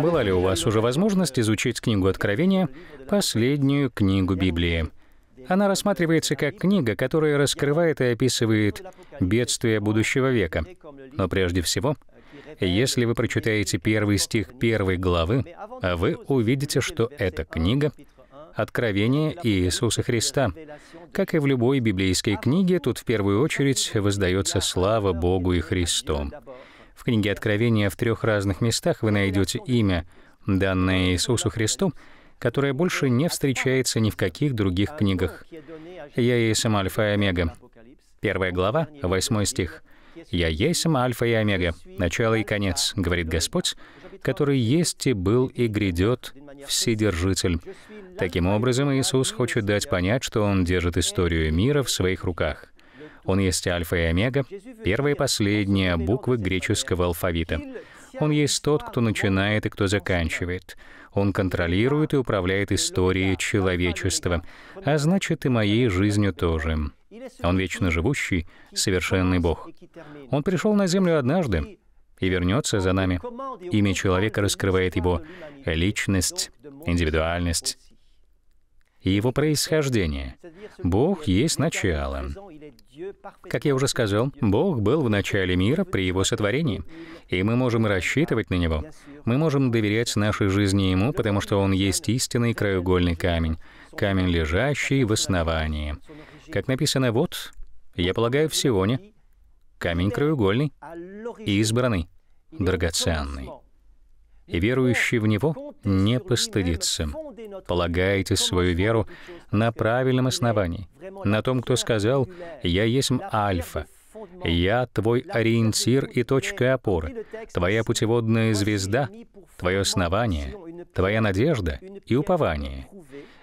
Была ли у вас уже возможность изучить книгу Откровения, последнюю книгу Библии? Она рассматривается как книга, которая раскрывает и описывает бедствия будущего века. Но прежде всего, если вы прочитаете первый стих первой главы, вы увидите, что эта книга — откровение Иисуса Христа. Как и в любой библейской книге, тут в первую очередь воздается слава Богу и Христу. В книге Откровения в трех разных местах вы найдете имя, данное Иисусу Христу, которое больше не встречается ни в каких других книгах. «Я есть Альфа и Омега». Первая глава, восьмой стих. «Я есть Альфа и Омега, начало и конец, говорит Господь, который есть и был и грядет Вседержитель». Таким образом, Иисус хочет дать понять, что Он держит историю мира в своих руках — он есть альфа и омега, первая и последняя буквы греческого алфавита. Он есть тот, кто начинает и кто заканчивает. Он контролирует и управляет историей человечества, а значит и моей жизнью тоже. Он вечно живущий, совершенный Бог. Он пришел на землю однажды и вернется за нами. Имя человека раскрывает его личность, индивидуальность, и его происхождение. Бог есть начало. Как я уже сказал, Бог был в начале мира при его сотворении, и мы можем рассчитывать на него. Мы можем доверять нашей жизни ему, потому что он есть истинный краеугольный камень, камень, лежащий в основании. Как написано, вот, я полагаю, в Сионе, камень краеугольный, избранный, драгоценный и верующий в Него не постыдится. Полагайте свою веру на правильном основании, на том, кто сказал «Я есть Альфа», «Я твой ориентир и точка опоры, твоя путеводная звезда, твое основание, твоя надежда и упование.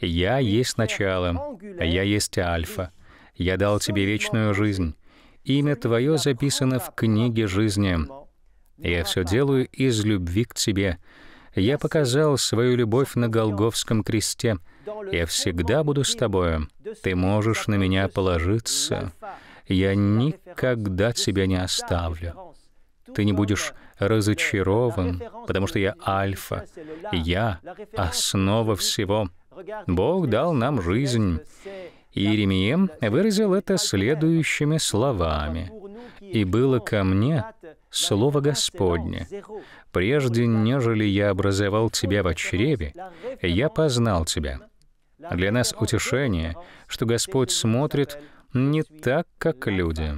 Я есть начало, я есть Альфа, я дал тебе вечную жизнь». Имя Твое записано в книге жизни, я все делаю из любви к Тебе. Я показал свою любовь на Голговском кресте. Я всегда буду с Тобою. Ты можешь на меня положиться. Я никогда Тебя не оставлю. Ты не будешь разочарован, потому что я Альфа. Я — основа всего. Бог дал нам жизнь. Иеремия выразил это следующими словами — и было ко мне Слово Господне. Прежде, нежели я образовал тебя в чреве, я познал тебя». Для нас утешение, что Господь смотрит не так, как люди.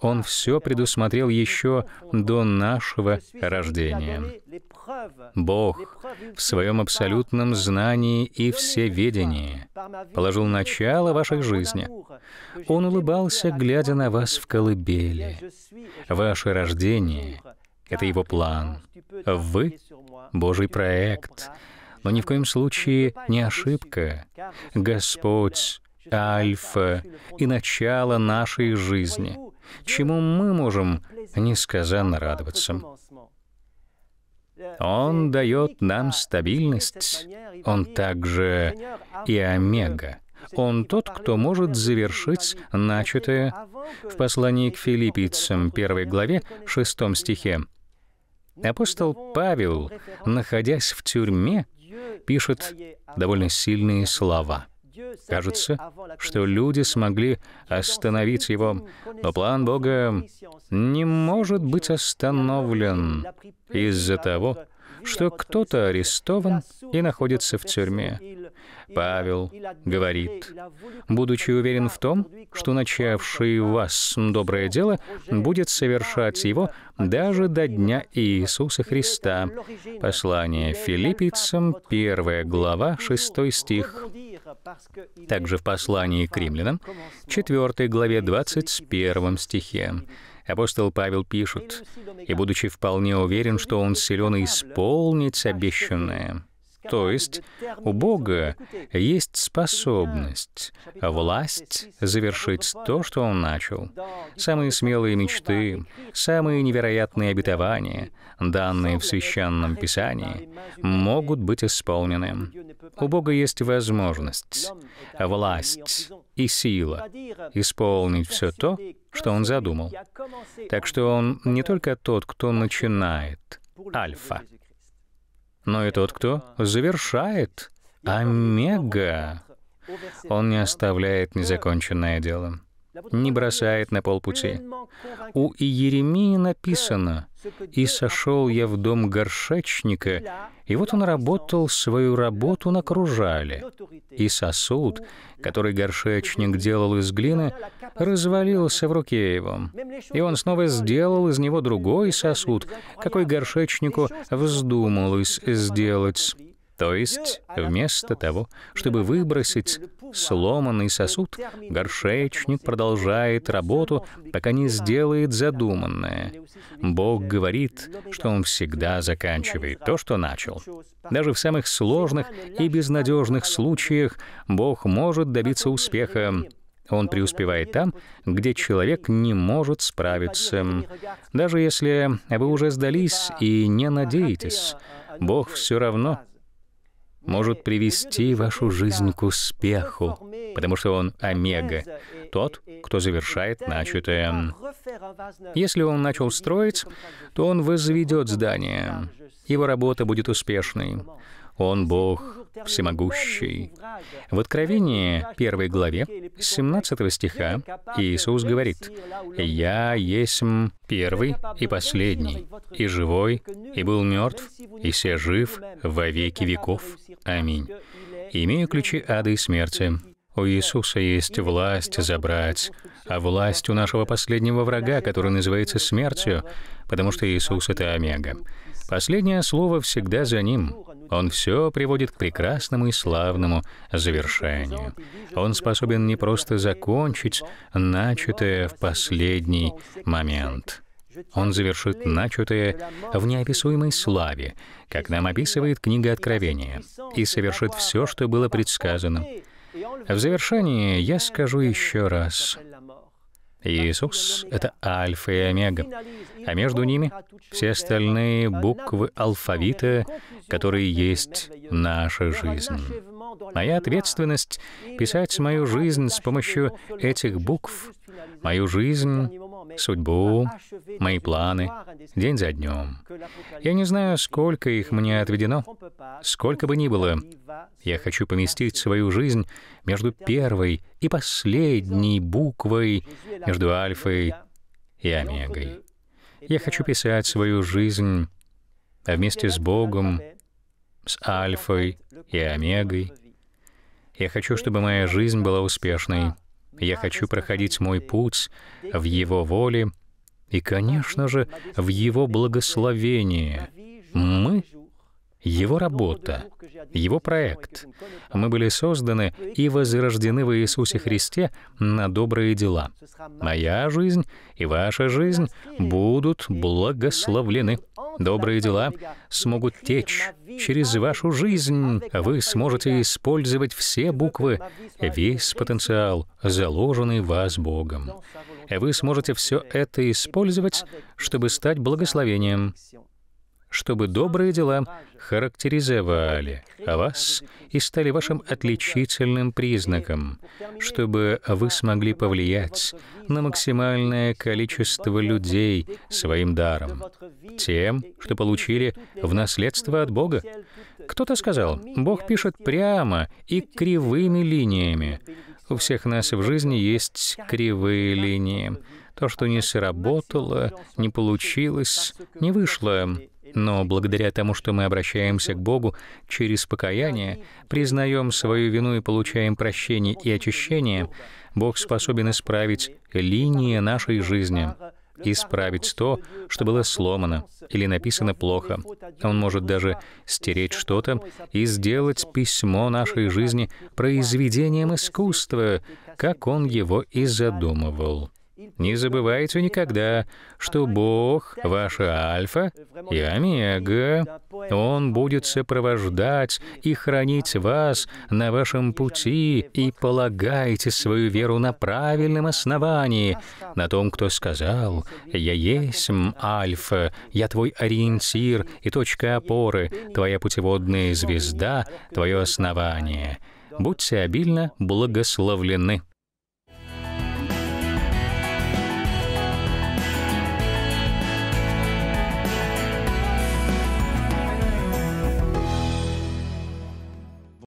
Он все предусмотрел еще до нашего рождения. Бог в своем абсолютном знании и всеведении положил начало вашей жизни. Он улыбался, глядя на вас в колыбели. Ваше рождение — это его план. Вы — Божий проект, но ни в коем случае не ошибка. Господь альфа и начало нашей жизни, чему мы можем несказанно радоваться. Он дает нам стабильность, Он также и омега. Он тот, кто может завершить начатое. В послании к филиппийцам 1 главе 6 стихе апостол Павел, находясь в тюрьме, пишет довольно сильные слова — Кажется, что люди смогли остановить его, но план Бога не может быть остановлен из-за того, что кто-то арестован и находится в тюрьме. Павел говорит, «Будучи уверен в том, что начавший в вас доброе дело будет совершать его даже до дня Иисуса Христа». Послание филиппийцам, 1 глава, 6 стих. Также в послании к римлянам, 4 главе, 21 стихе. Апостол Павел пишет, «И будучи вполне уверен, что он силен исполнить обещанное». То есть у Бога есть способность, власть завершить то, что Он начал. Самые смелые мечты, самые невероятные обетования, данные в Священном Писании, могут быть исполнены. У Бога есть возможность, власть и сила исполнить все то, что Он задумал. Так что Он не только тот, кто начинает, альфа, но и тот, кто завершает омега. Он не оставляет незаконченное дело не бросает на полпути. У Иеремии написано «И сошел я в дом горшечника, и вот он работал свою работу на кружале, и сосуд, который горшечник делал из глины, развалился в руке его, и он снова сделал из него другой сосуд, какой горшечнику вздумалось сделать». То есть, вместо того, чтобы выбросить сломанный сосуд, горшечник продолжает работу, пока не сделает задуманное. Бог говорит, что Он всегда заканчивает то, что начал. Даже в самых сложных и безнадежных случаях Бог может добиться успеха, он преуспевает там, где человек не может справиться. Даже если вы уже сдались и не надеетесь, Бог все равно может привести вашу жизнь к успеху, потому что он омега, тот, кто завершает начатое. Если он начал строить, то он возведет здание. Его работа будет успешной. Он Бог всемогущий. В Откровении первой главе 17 стиха Иисус говорит, «Я есть первый и последний, и живой, и был мертв, и все жив во веки веков. Аминь. Имею ключи ада и смерти». У Иисуса есть власть забрать, а власть у нашего последнего врага, который называется смертью, потому что Иисус — это омега. Последнее слово всегда за ним. Он все приводит к прекрасному и славному завершению. Он способен не просто закончить начатое в последний момент. Он завершит начатое в неописуемой славе, как нам описывает книга Откровения, и совершит все, что было предсказано. В завершении я скажу еще раз. Иисус — это Альфа и Омега, а между ними все остальные буквы алфавита, которые есть наша жизнь. Моя ответственность — писать мою жизнь с помощью этих букв, мою жизнь судьбу, мои планы, день за днем. Я не знаю, сколько их мне отведено, сколько бы ни было. Я хочу поместить свою жизнь между первой и последней буквой, между альфой и омегой. Я хочу писать свою жизнь вместе с Богом, с альфой и омегой. Я хочу, чтобы моя жизнь была успешной. Я хочу проходить мой путь в Его воле и, конечно же, в Его благословении. Мы его работа, его проект. Мы были созданы и возрождены в Иисусе Христе на добрые дела. Моя жизнь и ваша жизнь будут благословлены. Добрые дела смогут течь через вашу жизнь. Вы сможете использовать все буквы, весь потенциал, заложенный в вас Богом. Вы сможете все это использовать, чтобы стать благословением чтобы добрые дела характеризовали вас и стали вашим отличительным признаком, чтобы вы смогли повлиять на максимальное количество людей своим даром, тем, что получили в наследство от Бога. Кто-то сказал, Бог пишет прямо и кривыми линиями. У всех нас в жизни есть кривые линии. То, что не сработало, не получилось, не вышло. Но благодаря тому, что мы обращаемся к Богу через покаяние, признаем свою вину и получаем прощение и очищение, Бог способен исправить линии нашей жизни, исправить то, что было сломано или написано плохо. Он может даже стереть что-то и сделать письмо нашей жизни произведением искусства, как он его и задумывал. Не забывайте никогда, что Бог — ваша Альфа и Омега. Он будет сопровождать и хранить вас на вашем пути, и полагайте свою веру на правильном основании, на том, кто сказал «Я есть Альфа, я твой ориентир и точка опоры, твоя путеводная звезда, твое основание». Будьте обильно благословлены.